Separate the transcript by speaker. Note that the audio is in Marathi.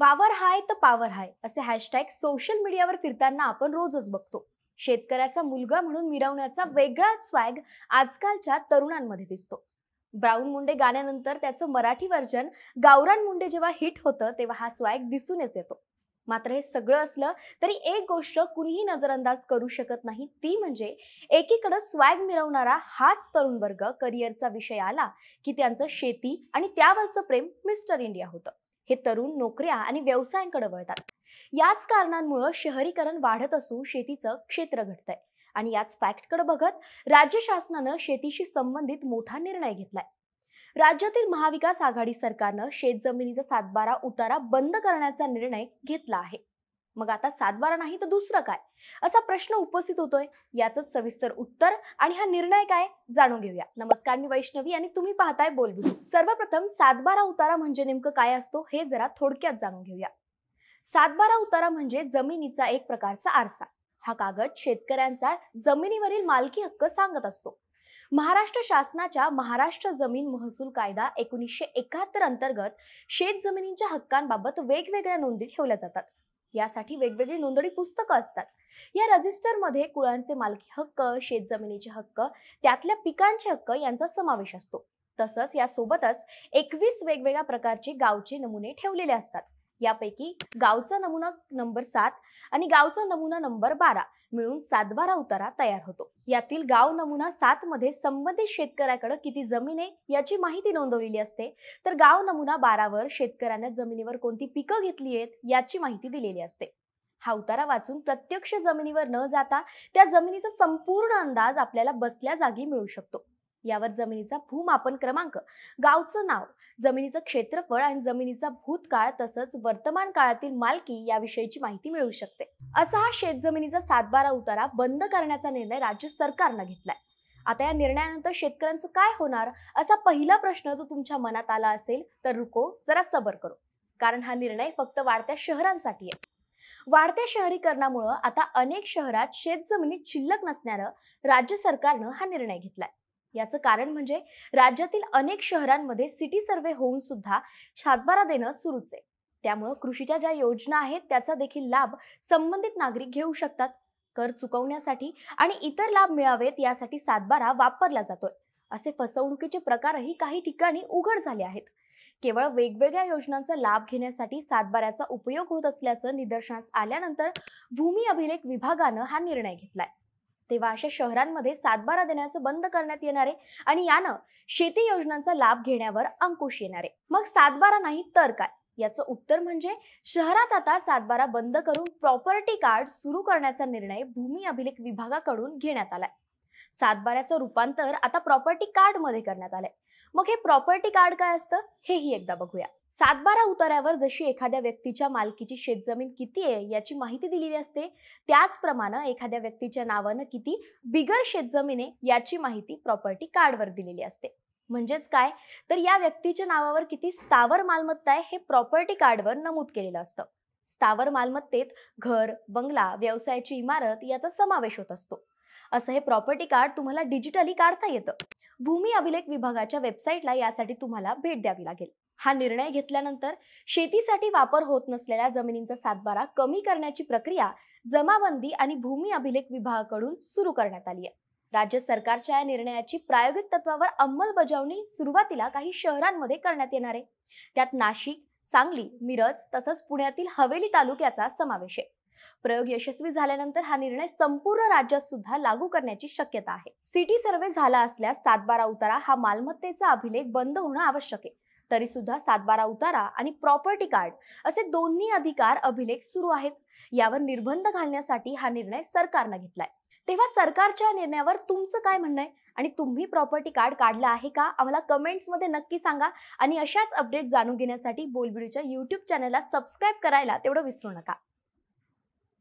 Speaker 1: वावर हाय तर पावर हाय असे हॅशटॅग सोशल मीडियावर फिरताना आपण रोजच बघतो शेतकऱ्याचा मुलगा म्हणून मिरवण्याचा वेगळाच स्वॅग आजकालच्या तरुणांमध्ये दिसतो ब्राऊन मुंडे गाण्यानंतर त्याचं मराठी व्हर्जन गावरान मुंडे जेव्हा हिट होतं तेव्हा हा स्वॅग दिसूनच येतो मात्र हे सगळं असलं तरी एक गोष्ट कुणीही नजरअंदाज करू शकत नाही ती म्हणजे एकीकडे स्वॅग मिरवणारा हाच तरुण वर्ग करिअरचा विषय आला की त्यांचं शेती आणि त्यावरचं प्रेम मिस्टर इंडिया होतं हे तरुण नोकऱ्या आणि व्यवसायांकडे वळतात याच कारणांमुळे शहरीकरण वाढत असून शेतीचं क्षेत्र घटतंय आणि याच फॅक्टकडे बघत राज्य शासनानं शेतीशी संबंधित मोठा निर्णय घेतलाय राज्यातील महाविकास आघाडी सरकारनं शेत जमिनीचा सातबारा उतारा बंद करण्याचा निर्णय घेतला आहे मग आता सातबारा नाही तर दुसरं काय असा प्रश्न उपस्थित होतोय याच सविस्तर उत्तर आणि हा निर्णय काय जाणून घेऊया नमस्कार मी वैष्णवी आणि तुम्ही पाहताय बोलबिल सर्वप्रथम सातबारा उतारा म्हणजे नेमकं काय असतो हे जरा थोडक्यात जाणून घेऊया सातबारा उतारा म्हणजे जमिनीचा एक प्रकारचा आरसा हा कागद शेतकऱ्यांचा जमिनीवरील मालकी हक्क सांगत असतो महाराष्ट्र शासनाच्या महाराष्ट्र जमीन महसूल कायदा एकोणीसशे एकाहत्तर अंतर्गत शेत जमिनीच्या हक्कांबाबत वेगवेगळ्या नोंदी ठेवल्या जातात यासाठी वेगवेगळी नोंदणी पुस्तकं असतात या रजिस्टर मध्ये कुळांचे मालकी हक्क शेतजमिनीचे हक्क त्यातल्या पिकांचे हक्क यांचा समावेश असतो तसंच यासोबतच एकवीस वेगवेगळ्या प्रकारचे गावचे नमुने ठेवलेले असतात यापैकी गावचा नमुना नंबर सात आणि गावचा नमुना नंबर बारा मिळून सातबारा उतारा तयार होतो यातील गाव नमुना सात मध्ये संबंधित शेतकऱ्याकडे किती जमीन आहे याची माहिती नोंदवलेली असते तर गाव नमुना बारावर शेतकऱ्याने जमिनीवर कोणती पिकं घेतली आहेत याची माहिती दिलेली असते हा उतारा वाचून प्रत्यक्ष जमिनीवर न जाता त्या जमिनीचा संपूर्ण अंदाज आपल्याला बसल्या जागी मिळू शकतो यावर जमिनीचा भूमापन क्रमांक गावचं नाव जमिनीचं क्षेत्रफळ आणि जमिनीचा भूतकाळ तसंच वर्तमान काळातील मालकी याविषयीची माहिती मिळू शकते असा हा शेत जमिनीचा सातबारा उतारा बंद करण्याचा निर्णय राज्य सरकारनं घेतलाय आता या निर्णयानंतर शेतकऱ्यांचं काय होणार असा पहिला प्रश्न जो तुमच्या मनात आला असेल तर रुको जरा सबर करो कारण हा निर्णय फक्त वाढत्या शहरांसाठी आहे वाढत्या शहरीकरणामुळं आता अनेक शहरात शेतजमिनीत शिल्लक नसणार राज्य सरकारनं हा निर्णय घेतलाय याचं कारण म्हणजे राज्यातील अनेक शहरांमध्ये सिटी सर्व्हे होऊन सुद्धा सातबारा देणं सुरूच आहे त्यामुळं कृषीच्या ज्या योजना आहेत त्याचा देखील लाभ संबंधित नागरिक घेऊ शकतात कर चुकवण्यासाठी आणि इतर लाभ मिळावेत यासाठी सातबारा वापरला जातोय असे फसवणुकीचे प्रकारही काही ठिकाणी उघड झाले आहेत केवळ वेगवेगळ्या योजनांचा लाभ घेण्यासाठी सातबाऱ्याचा उपयोग होत असल्याचं निदर्शनास आल्यानंतर भूमी अभिलेख विभागानं हा निर्णय घेतलाय तेव्हा अशा शहरांमध्ये सातबारा देण्याचं बंद करण्यात येणार आहे आणि यानं शेती योजनांचा लाभ घेण्यावर अंकुश येणार आहे मग सातबारा नाही तर काय याचं उत्तर म्हणजे शहरात आता सातबारा बंद करून प्रॉपर्टी कार्ड सुरू करण्याचा निर्णय भूमी अभिलेख विभागाकडून घेण्यात आलाय सातबाऱ्याचं रूपांतर आता प्रॉपर्टी कार्ड मध्ये करण्यात आलंय मग हे प्रॉपर्टी कार्ड काय असतं हेही एकदा बघूया सातबारा उतार्यावर जशी एखाद्या व्यक्तीच्या मालकीची शेतजमीन किती आहे याची माहिती दिलेली असते त्याचप्रमाणे एखाद्या व्यक्तीच्या नावानं किती बिगर शेतजमीन आहे याची माहिती प्रॉपर्टी कार्डवर दिलेली असते म्हणजेच काय तर या व्यक्तीच्या नावावर किती स्थावर मालमत्ता आहे हे प्रॉपर्टी कार्डवर नमूद केलेलं असतं स्थावर मालमत्तेत घर बंगला व्यवसायाची इमारत याचा समावेश होत असतो असं हे प्रॉपर्टी कार्ड तुम्हाला डिजिटली काढता येतं भूमी अभिलेख विभागाच्या वेबसाईटला यासाठी तुम्हाला भेट द्यावी लागेल हा निर्णय घेतल्यानंतर शेतीसाठी वापर होत नसलेल्या जमिनींचा सातबारा कमी करण्याची प्रक्रिया जमाबंदी आणि भूमी अभिलेख विभागाकडून सुरू करण्यात आली आहे राज्य सरकारच्या या निर्णयाची प्रायोगिक तत्वावर अंमलबजावणी सुरुवातीला काही शहरांमध्ये करण्यात येणार आहे त्यात नाशिक सांगली मिरज तसंच पुण्यातील हवेली तालुक्याचा समावेश आहे प्रयोग यशस्वी झाल्यानंतर हा निर्णय संपूर्ण राज्यात सुद्धा लागू करण्याची शक्यता आहे सिटी सर्व्हे झाला असल्यास सातबारा उतारा हा मालमत्तेचा अभिलेख बंद होणं आवश्यक आहे तरी सुद्धा सातबारा उतारा आणि प्रॉपर्टी कार्ड असे दोन्ही अधिकार अभिलेख सुरू आहेत यावर निर्बंध घालण्यासाठी हा निर्णय सरकारनं घेतलाय तेव्हा सरकारच्या निर्णयावर तुमचं काय म्हणणं आहे आणि तुम्ही प्रॉपर्टी कार्ड काढलं आहे का आम्हाला मध्ये नक्की सांगा आणि अशाच अपडेट जाणून घेण्यासाठी बोलबिडूच्या युट्यूब चॅनलला सबस्क्राईब करायला तेवढं विसरू नका